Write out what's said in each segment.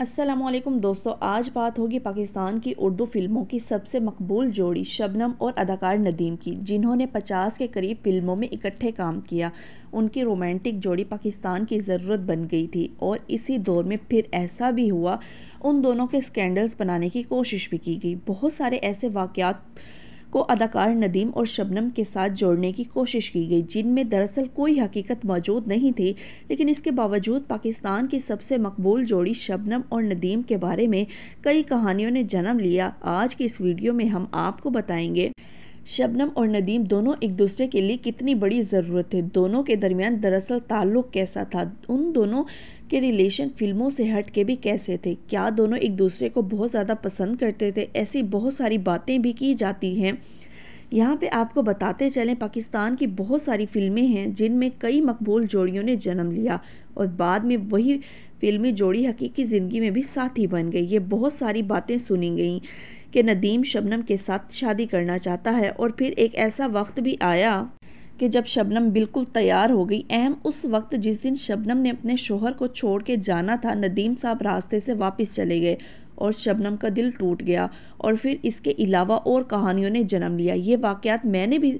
असलम दोस्तों आज बात होगी पाकिस्तान की उर्दू फिल्मों की सबसे मकबूल जोड़ी शबनम और अदाकार नदीम की जिन्होंने 50 के करीब फिल्मों में इकट्ठे काम किया उनकी रोमांटिक जोड़ी पाकिस्तान की ज़रूरत बन गई थी और इसी दौर में फिर ऐसा भी हुआ उन दोनों के स्कैंडल्स बनाने की कोशिश भी की गई बहुत सारे ऐसे वाक़ को अदाकार नदीम और शबनम के साथ जोड़ने की कोशिश की गई जिनमें दरअसल कोई हकीकत मौजूद नहीं थी लेकिन इसके बावजूद पाकिस्तान की सबसे मकबूल जोड़ी शबनम और नदीम के बारे में कई कहानियों ने जन्म लिया आज की इस वीडियो में हम आपको बताएंगे शबनम और नदीम दोनों एक दूसरे के लिए कितनी बड़ी ज़रूरत है दोनों के दरमियान दरअसल ताल्लुक़ कैसा था उन दोनों के रिलेशन फिल्मों से हट के भी कैसे थे क्या दोनों एक दूसरे को बहुत ज़्यादा पसंद करते थे ऐसी बहुत सारी बातें भी की जाती हैं यहाँ पे आपको बताते चलें पाकिस्तान की बहुत सारी फिल्में हैं जिनमें कई मकबूल जोड़ियों ने जन्म लिया और बाद में वही फिल्मी जोड़ी हकीकी ज़िंदगी में भी साथी बन गई ये बहुत सारी बातें सुनी गई कि नदीम शबनम के साथ शादी करना चाहता है और फिर एक ऐसा वक्त भी आया कि जब शबनम बिल्कुल तैयार हो गई अहम उस वक्त जिस दिन शबनम ने अपने शोहर को छोड़ के जाना था नदीम साहब रास्ते से वापस चले गए और शबनम का दिल टूट गया और फिर इसके अलावा और कहानियों ने जन्म लिया ये वाक़ात मैंने भी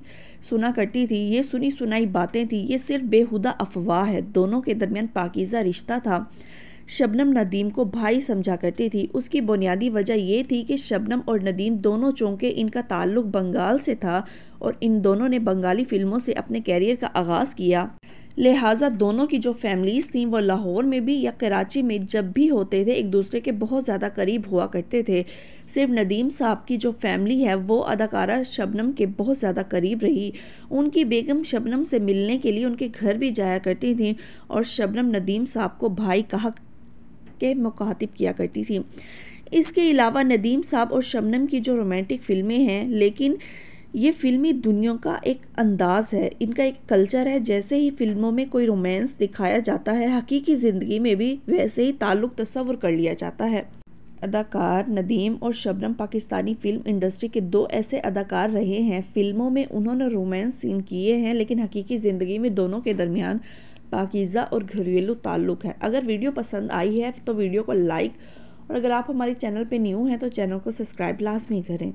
सुना करती थी ये सुनी सुनाई बातें थी ये सिर्फ बेहुदा अफवाह है दोनों के दरमियान पाकिज़ा रिश्ता था शबनम नदीम को भाई समझा करती थी उसकी बुनियादी वजह यह थी कि शबनम और नदीम दोनों चूँकि इनका ताल्लुक बंगाल से था और इन दोनों ने बंगाली फिल्मों से अपने कैरियर का आगाज़ किया लिहाजा दोनों की जो फैमिलीज़ थीं वो लाहौर में भी या कराची में जब भी होते थे एक दूसरे के बहुत ज़्यादा करीब हुआ करते थे सिर्फ नदीम साहब की जो फैमिली है वो अदाकारा शबनम के बहुत ज़्यादा करीब रही उनकी बेगम शबनम से मिलने के लिए उनके घर भी जाया करती थी और शबनम नदीम साहब को भाई कहा के मुखातिब किया करती थी इसके अलावा नदीम साहब और शबनम की जो रोमांटिक फिल्में हैं लेकिन ये फिल्मी दुनिया का एक अंदाज़ है इनका एक कल्चर है जैसे ही फिल्मों में कोई रोमांस दिखाया जाता है हकीकी ज़िंदगी में भी वैसे ही ताल्लुक तस्वर कर लिया जाता है अदाकार नदीम और शबनम पाकिस्तानी फ़िल्म इंडस्ट्री के दो ऐसे अदाकार रहे हैं फिल्मों में उन्होंने रोमांस सीन किए हैं लेकिन हकीकी ज़िंदगी में दोनों के दरमियान पाकिज़ा और घरेलू ताल्लुक़ है अगर वीडियो पसंद आई है तो वीडियो को लाइक और अगर आप हमारे चैनल पे न्यू हैं तो चैनल को सब्सक्राइब लाजमी करें